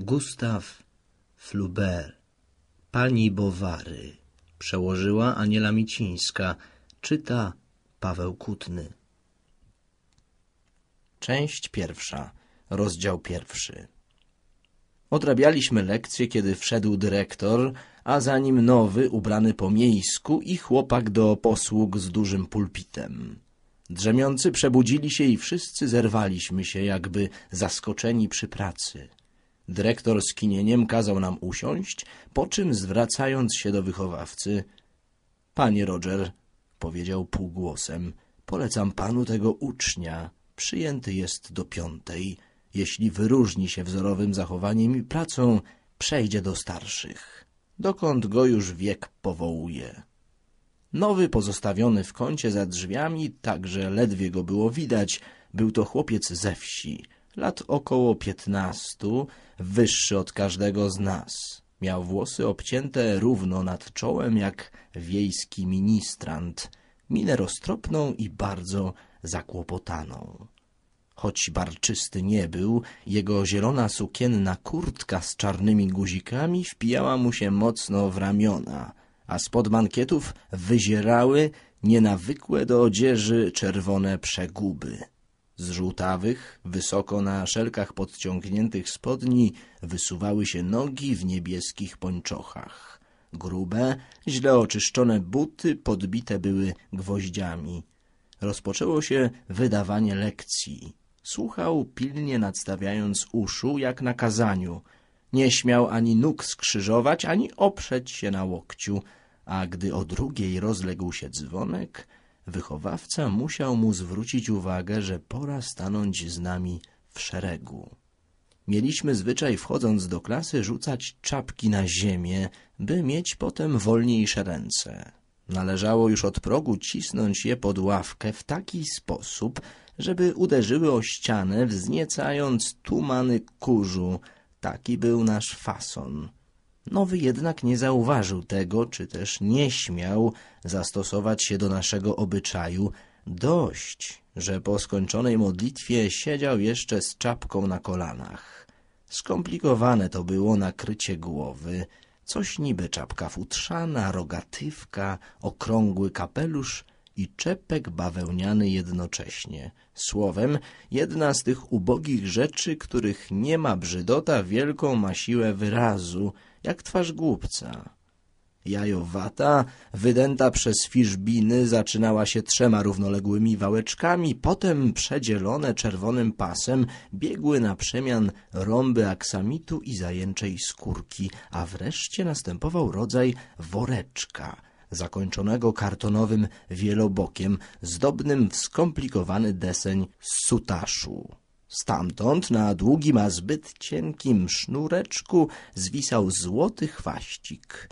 Gustaw, Flaubert, pani Bowary, przełożyła Aniela Micińska, czyta Paweł Kutny. Część pierwsza, rozdział pierwszy. Odrabialiśmy lekcję, kiedy wszedł dyrektor, a za nim nowy, ubrany po miejsku i chłopak do posług z dużym pulpitem. Drzemiący przebudzili się i wszyscy zerwaliśmy się, jakby zaskoczeni przy pracy. Dyrektor z kinieniem kazał nam usiąść, po czym zwracając się do wychowawcy — Panie Roger — powiedział półgłosem — polecam panu tego ucznia. Przyjęty jest do piątej. Jeśli wyróżni się wzorowym zachowaniem i pracą, przejdzie do starszych. Dokąd go już wiek powołuje. Nowy, pozostawiony w kącie za drzwiami, także ledwie go było widać, był to chłopiec ze wsi — lat około piętnastu, wyższy od każdego z nas. Miał włosy obcięte równo nad czołem jak wiejski ministrant, minę roztropną i bardzo zakłopotaną. Choć barczysty nie był, jego zielona sukienna kurtka z czarnymi guzikami wpijała mu się mocno w ramiona, a spod mankietów wyzierały nienawykłe do odzieży czerwone przeguby. Z żółtawych, wysoko na szelkach podciągniętych spodni wysuwały się nogi w niebieskich pończochach. Grube, źle oczyszczone buty podbite były gwoździami. Rozpoczęło się wydawanie lekcji. Słuchał pilnie nadstawiając uszu jak na kazaniu. Nie śmiał ani nóg skrzyżować, ani oprzeć się na łokciu, a gdy o drugiej rozległ się dzwonek, wychowawca musiał mu zwrócić uwagę, że pora stanąć z nami w szeregu. Mieliśmy zwyczaj wchodząc do klasy rzucać czapki na ziemię, by mieć potem wolniejsze ręce. Należało już od progu cisnąć je pod ławkę w taki sposób, żeby uderzyły o ścianę, wzniecając tumany kurzu. Taki był nasz fason. Nowy jednak nie zauważył tego, czy też nie śmiał zastosować się do naszego obyczaju. Dość, że po skończonej modlitwie siedział jeszcze z czapką na kolanach. Skomplikowane to było nakrycie głowy. Coś niby czapka futrzana, rogatywka, okrągły kapelusz – i czepek bawełniany jednocześnie. Słowem, jedna z tych ubogich rzeczy, których nie ma brzydota, wielką ma siłę wyrazu, jak twarz głupca. Jajowata, wydęta przez fiszbiny, zaczynała się trzema równoległymi wałeczkami, potem przedzielone czerwonym pasem biegły na przemian rąby aksamitu i zajęczej skórki, a wreszcie następował rodzaj woreczka – zakończonego kartonowym wielobokiem, zdobnym w skomplikowany deseń sutaszu. Stamtąd na długim, a zbyt cienkim sznureczku zwisał złoty chwaścik.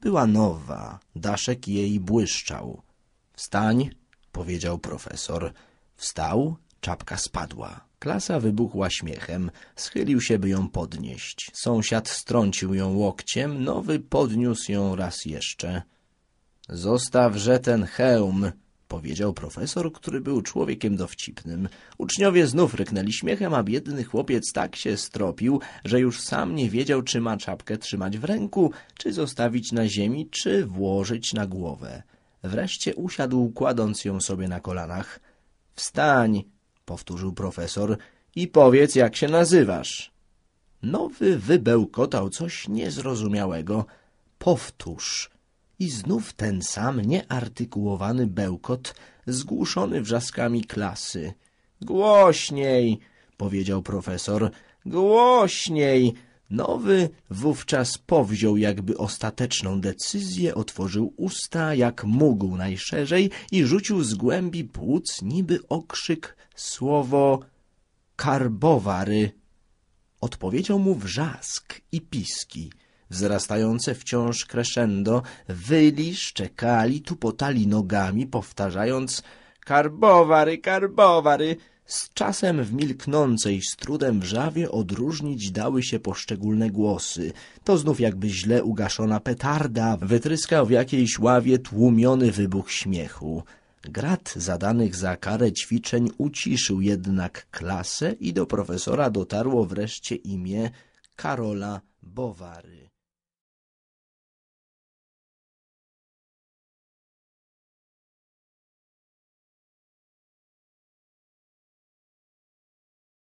Była nowa, daszek jej błyszczał. — Wstań! — powiedział profesor. Wstał, czapka spadła. Klasa wybuchła śmiechem. Schylił się, by ją podnieść. Sąsiad strącił ją łokciem, nowy podniósł ją raz jeszcze. Zostawże ten hełm, powiedział profesor, który był człowiekiem dowcipnym. Uczniowie znów ryknęli śmiechem, a biedny chłopiec tak się stropił, że już sam nie wiedział, czy ma czapkę trzymać w ręku, czy zostawić na ziemi, czy włożyć na głowę. Wreszcie usiadł, kładąc ją sobie na kolanach. — Wstań — powtórzył profesor — i powiedz, jak się nazywasz. Nowy wybełkotał coś niezrozumiałego. — Powtórz i znów ten sam nieartykułowany bełkot, zgłuszony wrzaskami klasy. Głośniej, powiedział profesor, głośniej. Nowy wówczas powziął jakby ostateczną decyzję, otworzył usta jak mógł najszerzej i rzucił z głębi płuc niby okrzyk słowo karbowary. Odpowiedział mu wrzask i piski wzrastające wciąż crescendo, wyli, szczekali, tupotali nogami, powtarzając karbowary, karbowary. Z czasem w milknącej z trudem wrzawie odróżnić dały się poszczególne głosy. To znów jakby źle ugaszona petarda wytryskał w jakiejś ławie tłumiony wybuch śmiechu. Grad zadanych za karę ćwiczeń uciszył jednak klasę i do profesora dotarło wreszcie imię Karola Bowary.